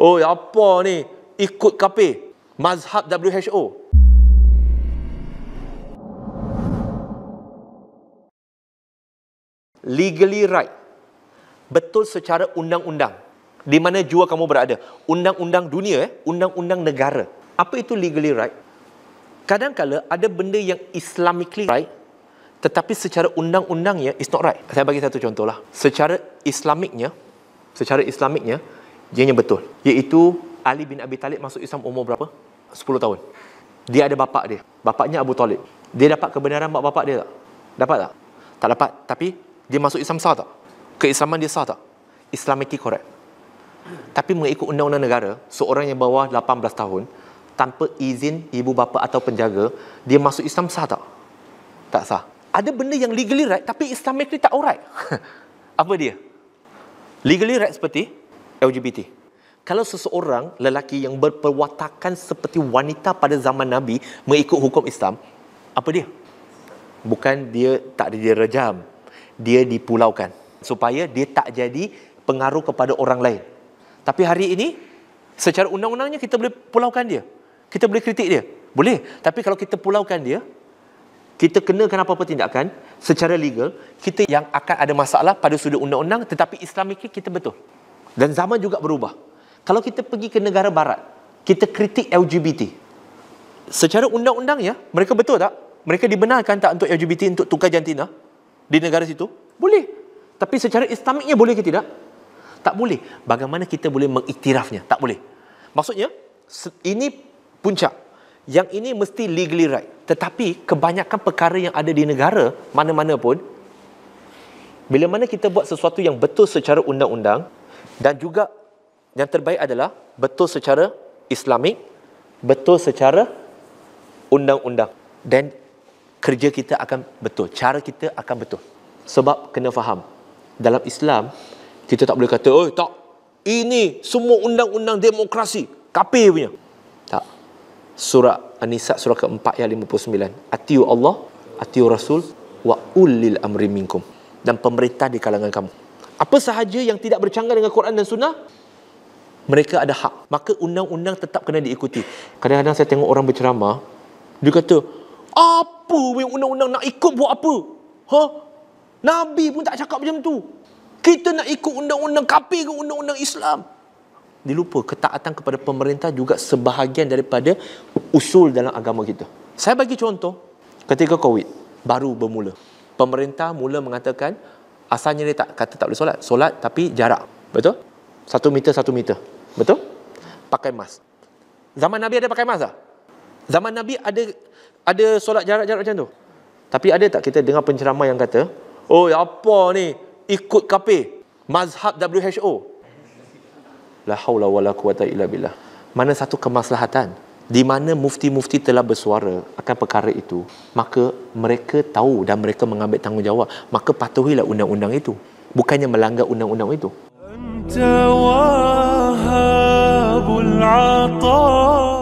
Oh, ya apa ni? Ikut kape. Mazhab WHO. Legally right. Betul secara undang-undang. Di mana jua kamu berada. Undang-undang dunia, eh? undang-undang negara. Apa itu legally right? kadang-kala ada benda yang islamically right tetapi secara undang-undangnya it's not right. Saya bagi satu contohlah. Secara islamiknya, secara islamiknya, ianya betul. Iaitu Ali bin Abi Talib masuk Islam umur berapa? 10 tahun. Dia ada bapak dia. Bapaknya Abu Talib. Dia dapat kebenaran mak bapak dia tak? Dapat tak? Tak dapat. Tapi dia masuk Islam sah tak? Keislaman dia sah tak? itu correct. Tapi mengikut undang-undang negara, seorang yang bawah 18 tahun, tanpa izin ibu bapa atau penjaga, dia masuk Islam sah tak? Tak sah. Ada benda yang legally right, tapi Islamically tak alright. Apa dia? Legally right seperti, LGBT. Kalau seseorang lelaki yang berperwatakan seperti wanita pada zaman Nabi mengikut hukum Islam, apa dia? Bukan dia tak direjam, dia dipulaukan supaya dia tak jadi pengaruh kepada orang lain. Tapi hari ini secara undang-undangnya kita boleh pulaukan dia. Kita boleh kritik dia. Boleh. Tapi kalau kita pulaukan dia, kita kenakan kenapa apa tindakan secara legal, kita yang akan ada masalah pada sudut undang-undang tetapi Islamik kita betul. Dan zaman juga berubah. Kalau kita pergi ke negara barat, kita kritik LGBT. Secara undang-undangnya, mereka betul tak? Mereka dibenarkan tak untuk LGBT untuk tukar jantina di negara situ? Boleh. Tapi secara islamiknya boleh ke tidak? Tak boleh. Bagaimana kita boleh mengiktirafnya? Tak boleh. Maksudnya, ini puncak. Yang ini mesti legally right. Tetapi kebanyakan perkara yang ada di negara, mana-mana pun, bila mana kita buat sesuatu yang betul secara undang-undang, dan juga yang terbaik adalah betul secara islamik betul secara undang-undang dan kerja kita akan betul cara kita akan betul sebab kena faham dalam Islam kita tak boleh kata oh tak ini semua undang-undang demokrasi kafir punya tak surah an-nisa surah ke-4 ayat 59 atiu Allah atiu rasul wa ulil amri minkum dan pemerintah di kalangan kamu apa sahaja yang tidak bercanggah dengan Quran dan Sunnah mereka ada hak maka undang-undang tetap kena diikuti kadang-kadang saya tengok orang berceramah dia kata apa yang undang-undang nak ikut buat apa ha Nabi pun tak cakap macam tu kita nak ikut undang-undang kapi ke undang-undang Islam dilupa ketaatan kepada pemerintah juga sebahagian daripada usul dalam agama kita saya bagi contoh ketika covid baru bermula pemerintah mula mengatakan asalnya dia tak kata tak boleh solat solat tapi jarak betul satu meter satu meter betul pakai mask zaman Nabi ada pakai mask tak zaman Nabi ada ada solat jarak-jarak macam tu tapi ada tak kita dengar penceramah yang kata oh ya apa ni ikut kape mazhab WHO la haula wala quwata illa billah mana satu kemaslahatan di mana mufti-mufti telah bersuara akan perkara itu maka mereka tahu dan mereka mengambil tanggungjawab maka patuhilah undang-undang itu bukannya melanggar undang-undang itu antawahabul ataa